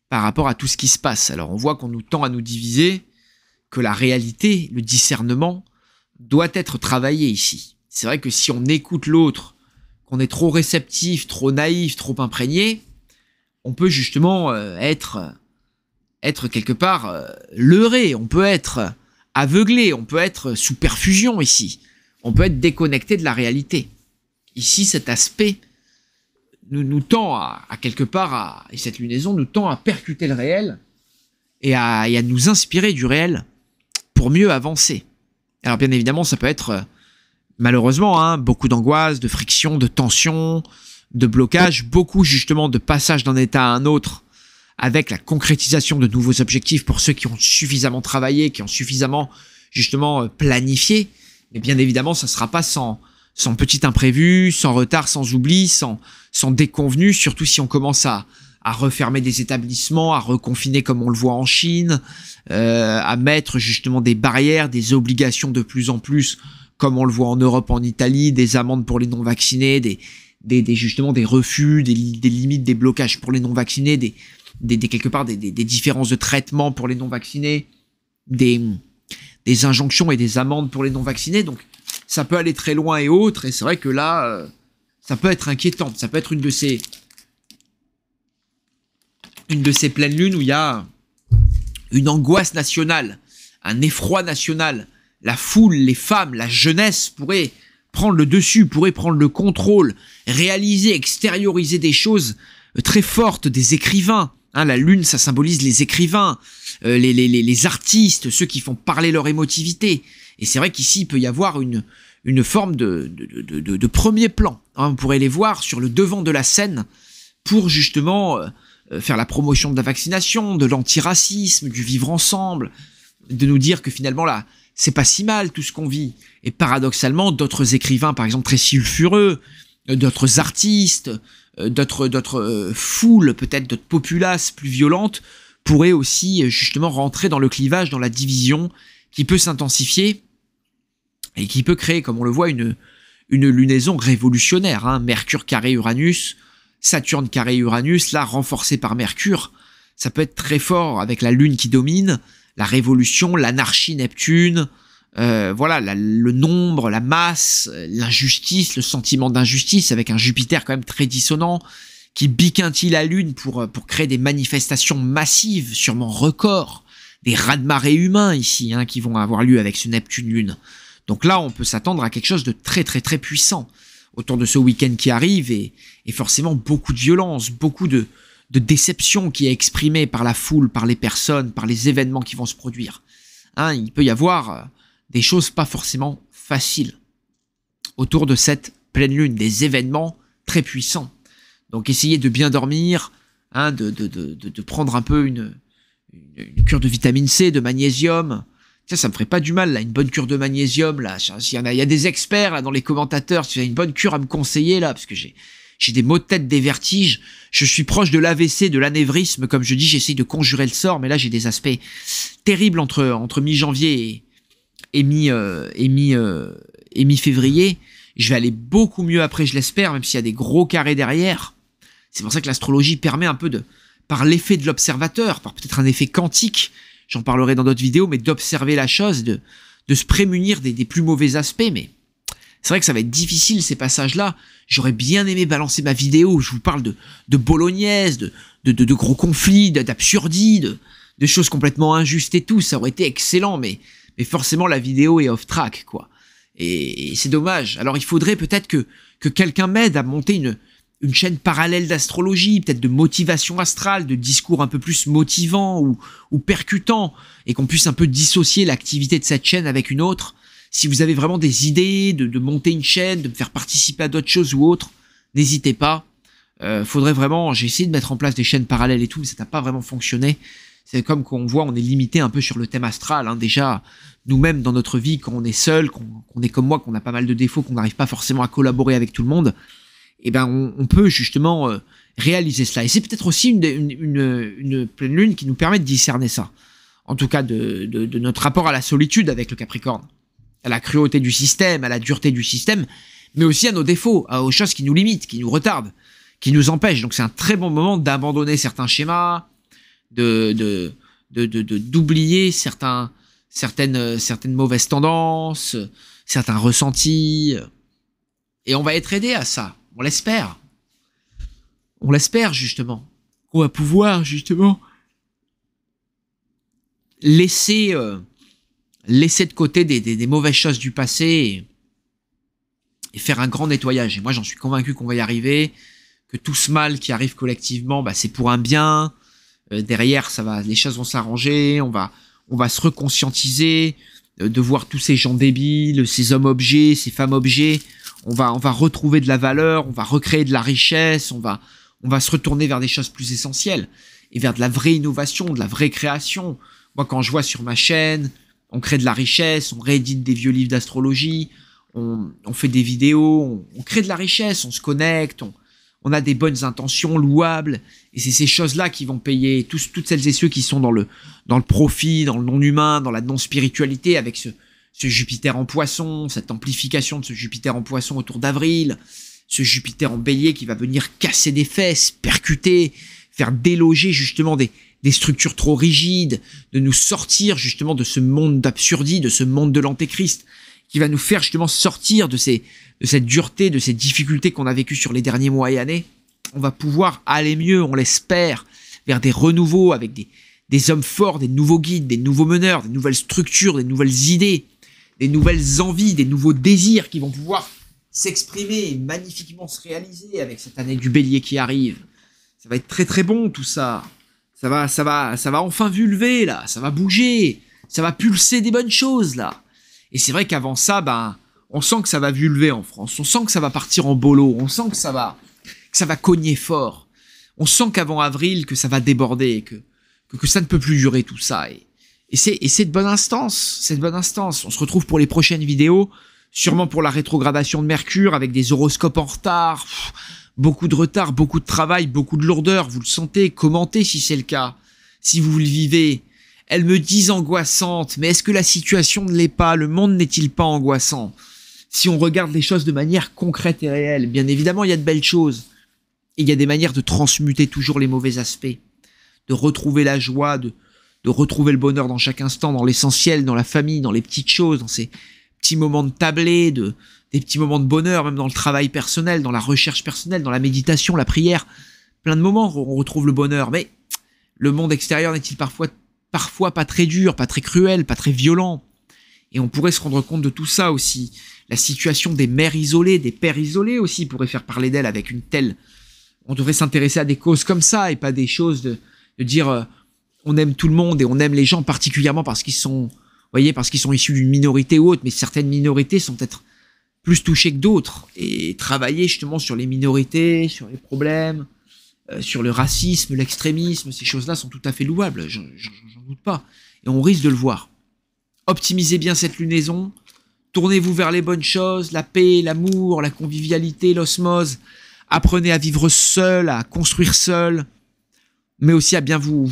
par rapport à tout ce qui se passe. Alors on voit qu'on nous tend à nous diviser, que la réalité, le discernement, doit être travaillé ici. C'est vrai que si on écoute l'autre, qu'on est trop réceptif, trop naïf, trop imprégné, on peut justement euh, être, être quelque part euh, leurré, on peut être aveuglé, on peut être sous perfusion ici, on peut être déconnecté de la réalité. Ici, cet aspect nous, tend à, quelque part, à, et cette lunaison nous tend à percuter le réel et à, nous inspirer du réel pour mieux avancer. Alors bien évidemment, ça peut être euh, malheureusement hein, beaucoup d'angoisse, de friction, de tension, de blocage, beaucoup justement de passage d'un état à un autre avec la concrétisation de nouveaux objectifs pour ceux qui ont suffisamment travaillé, qui ont suffisamment justement euh, planifié. Mais bien évidemment, ça ne sera pas sans, sans petit imprévu, sans retard, sans oubli, sans, sans déconvenu, surtout si on commence à, à refermer des établissements, à reconfiner comme on le voit en Chine, euh, à mettre justement des barrières, des obligations de plus en plus comme on le voit en Europe, en Italie, des amendes pour les non-vaccinés, des, des, des, justement des refus, des, des limites, des blocages pour les non-vaccinés, des, des, quelque part des, différences de traitement pour les non-vaccinés, des, des injonctions et des amendes pour les non-vaccinés. Donc, ça peut aller très loin et autres. Et c'est vrai que là, euh, ça peut être inquiétant. Ça peut être une de ces, une de ces pleines lunes où il y a une angoisse nationale, un effroi national. La foule, les femmes, la jeunesse pourraient prendre le dessus, pourraient prendre le contrôle, réaliser, extérioriser des choses euh, très fortes, des écrivains, Hein, la lune, ça symbolise les écrivains, euh, les, les, les, artistes, ceux qui font parler leur émotivité. Et c'est vrai qu'ici, il peut y avoir une, une forme de, de, de, premier plan. Hein, on pourrait les voir sur le devant de la scène pour justement euh, euh, faire la promotion de la vaccination, de l'antiracisme, du vivre ensemble, de nous dire que finalement là, c'est pas si mal tout ce qu'on vit. Et paradoxalement, d'autres écrivains, par exemple très sulfureux, d'autres artistes, euh, d'autres, d'autres euh, foules, peut-être d'autres populaces plus violentes, pourraient aussi euh, justement rentrer dans le clivage, dans la division qui peut s'intensifier et qui peut créer, comme on le voit, une, une lunaison révolutionnaire. Hein. Mercure carré Uranus, Saturne carré Uranus, là renforcé par Mercure, ça peut être très fort avec la Lune qui domine, la révolution, l'anarchie Neptune, euh, voilà, le nombre, la masse, l'injustice, le sentiment d'injustice, avec un Jupiter quand même très dissonant, qui biquintille la Lune pour, euh, pour créer des manifestations massives, sûrement records, des raz-de-marée humains ici, hein, qui vont avoir lieu avec ce Neptune-Lune. Donc là, on peut s'attendre à quelque chose de très très très puissant autour de ce week-end qui arrive et, et, forcément beaucoup de violence, beaucoup de, de déception qui est exprimée par la foule, par les personnes, par les événements qui vont se produire. Hein, il peut y avoir euh, des choses pas forcément faciles autour de cette pleine lune, des événements très puissants. Donc essayez de bien dormir, hein, de, prendre un peu une, cure de vitamine C, de magnésium. Ça, ça me ferait pas du mal, là, une bonne cure de magnésium, là. y en a, il y a des experts, là, dans les commentateurs, si vous avez une bonne cure à me conseiller, là, parce que j'ai, j'ai des maux de tête, des vertiges, je suis proche de l'AVC, de l'anévrisme, comme je dis, j'essaye de conjurer le sort, mais là, j'ai des aspects terribles entre, entre mi-janvier et, et mi, euh, euh, février, je vais aller beaucoup mieux après, je l'espère, même s'il y a des gros carrés derrière. C'est pour ça que l'astrologie permet un peu de, par l'effet de l'observateur, par peut-être un effet quantique, j'en parlerai dans d'autres vidéos, mais d'observer la chose, de, de se prémunir des, des plus mauvais aspects, mais c'est vrai que ça va être difficile ces passages-là. J'aurais bien aimé balancer ma vidéo je vous parle de, de bolognaise, de, de, de, gros conflits, d'absurdies, de, de choses complètement injustes et tout. Ça aurait été excellent, mais mais forcément la vidéo est off track, quoi. Et, c'est dommage. Alors il faudrait peut-être que, que quelqu'un m'aide à monter une, une chaîne parallèle d'astrologie, peut-être de motivation astrale, de discours un peu plus motivant ou, ou percutant, et qu'on puisse un peu dissocier l'activité de cette chaîne avec une autre. Si vous avez vraiment des idées de, monter une chaîne, de me faire participer à d'autres choses ou autres, n'hésitez pas. Euh, faudrait vraiment, j'ai essayé de mettre en place des chaînes parallèles et tout, mais ça n'a pas vraiment fonctionné. C'est comme qu'on voit, on est limité un peu sur le thème astral. Hein. Déjà, nous-mêmes, dans notre vie, quand on est seul, qu'on est comme moi, qu'on a pas mal de défauts, qu'on n'arrive pas forcément à collaborer avec tout le monde, eh ben, on, peut justement euh, réaliser cela. Et c'est peut-être aussi une, pleine lune qui nous permet de discerner ça. En tout cas, de, de notre rapport à la solitude avec le Capricorne, à la cruauté du système, à la dureté du système, mais aussi à nos défauts, aux choses qui nous limitent, qui nous retardent, qui nous empêchent. Donc c'est un très bon moment d'abandonner certains schémas, de, de, d'oublier certains, certaines, certaines mauvaises tendances, certains ressentis. Et on va être aidé à ça. On l'espère. On l'espère, justement. Qu'on va pouvoir, justement, laisser, euh, laisser de côté des, mauvaises choses du passé et, faire un grand nettoyage. Et moi, j'en suis convaincu qu'on va y arriver, que tout ce mal qui arrive collectivement, bah, c'est pour un bien, euh, derrière, ça va, les choses vont s'arranger, on va, on va se reconscientiser euh, de voir tous ces gens débiles, ces hommes objets, ces femmes objets. On va, on va retrouver de la valeur, on va recréer de la richesse, on va, on va se retourner vers des choses plus essentielles et vers de la vraie innovation, de la vraie création. Moi, quand je vois sur ma chaîne, on crée de la richesse, on réédite des vieux livres d'astrologie, on, on, fait des vidéos, on, crée de la richesse, on se connecte, on, on a des bonnes intentions louables, et c'est ces choses-là qui vont payer. toutes celles et ceux qui sont dans le, dans le profit, dans le non-humain, dans la non-spiritualité, avec ce, Jupiter en poisson, cette amplification de ce Jupiter en poisson autour d'avril, ce Jupiter en bélier qui va venir casser des fesses, percuter, faire déloger justement des, des structures trop rigides, de nous sortir justement de ce monde d'absurdie, de ce monde de l'antéchrist, qui va nous faire justement sortir de, ces, de cette dureté, de ces difficultés qu'on a vécues sur les derniers mois et années. On va pouvoir aller mieux, on l'espère, vers des renouveaux avec des, des hommes forts, des nouveaux guides, des nouveaux meneurs, des nouvelles structures, des nouvelles idées, des nouvelles envies, des nouveaux désirs qui vont pouvoir s'exprimer et magnifiquement se réaliser avec cette année du bélier qui arrive. Ça va être très très bon tout ça. Ça va, ça va, ça va enfin vulver là, ça va bouger, ça va pulser des bonnes choses là. Et c'est vrai qu'avant ça, ben, on sent que ça va vulver en France, on sent que ça va partir en bolo, on sent que ça va, ça va cogner fort. On sent qu'avant avril, que ça va déborder, que, que, que, ça ne peut plus durer tout ça. Et, et c'est de bonne instance, c'est de bonne instance. On se retrouve pour les prochaines vidéos, sûrement pour la rétrogradation de Mercure, avec des horoscopes en retard, beaucoup de retard, beaucoup de travail, beaucoup de lourdeur. Vous le sentez, commentez si c'est le cas. Si vous le vivez, elles me disent angoissantes, mais est-ce que la situation ne l'est pas Le monde n'est-il pas angoissant Si on regarde les choses de manière concrète et réelle, bien évidemment, il y a de belles choses. Il y a des manières de transmuter toujours les mauvais aspects, de retrouver la joie, de, retrouver le bonheur dans chaque instant, dans l'essentiel, dans la famille, dans les petites choses, dans ces petits moments de tablé, de, des petits moments de bonheur, même dans le travail personnel, dans la recherche personnelle, dans la méditation, la prière. Plein de moments où on retrouve le bonheur. Mais le monde extérieur n'est-il parfois parfois pas très dur, pas très cruel, pas très violent. Et on pourrait se rendre compte de tout ça aussi. La situation des mères isolées, des pères isolés aussi pourrait faire parler d'elle avec une telle. On devrait s'intéresser à des causes comme ça et pas des choses de, dire euh, on aime tout le monde et on aime les gens particulièrement parce qu'ils sont, voyez, parce qu'ils sont issus d'une minorité ou autre. Mais certaines minorités sont peut-être plus touchées que d'autres et travailler justement sur les minorités, sur les problèmes. Euh, sur le racisme, l'extrémisme, ces choses-là sont tout à fait louables, j'en doute pas. Et on risque de le voir. Optimisez bien cette lunaison, tournez-vous vers les bonnes choses, la paix, l'amour, la convivialité, l'osmose. Apprenez à vivre seul, à construire seul, mais aussi à bien vous,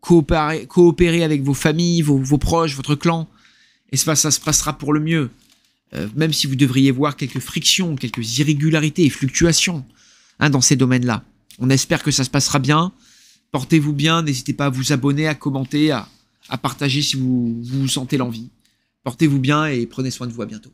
coopérer, avec vos familles, vos, proches, votre clan. Et ça, ça se passera pour le mieux. Euh, même si vous devriez voir quelques frictions, quelques irrégularités et fluctuations hein, dans ces domaines-là. On espère que ça se passera bien. Portez-vous bien. N'hésitez pas à vous abonner, à commenter, à, partager si vous, vous sentez l'envie. Portez-vous bien et prenez soin de vous. À bientôt.